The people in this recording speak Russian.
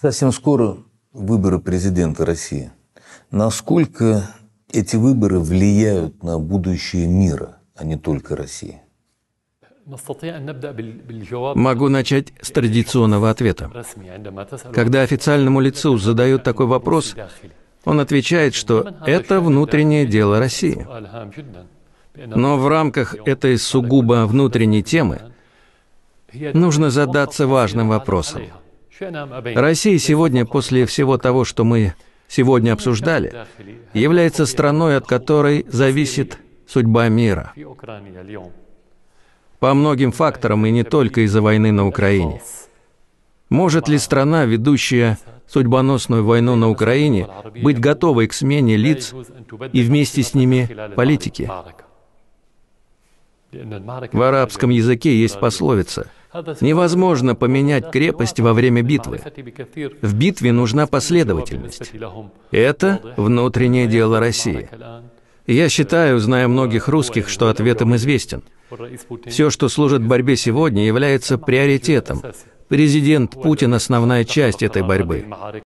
Совсем скоро выборы президента России. Насколько эти выборы влияют на будущее мира, а не только России? А Могу начать с традиционного ответа. Когда официальному лицу задают такой вопрос, он отвечает, что это внутреннее дело России. Но в рамках этой сугубо внутренней темы нужно задаться важным вопросом – Россия сегодня, после всего того, что мы сегодня обсуждали, является страной, от которой зависит судьба мира. По многим факторам и не только из-за войны на Украине. Может ли страна, ведущая судьбоносную войну на Украине, быть готовой к смене лиц и вместе с ними политики? В арабском языке есть пословица «Невозможно поменять крепость во время битвы. В битве нужна последовательность. Это внутреннее дело России». Я считаю, зная многих русских, что ответ им известен. Все, что служит борьбе сегодня, является приоритетом. Президент Путин – основная часть этой борьбы.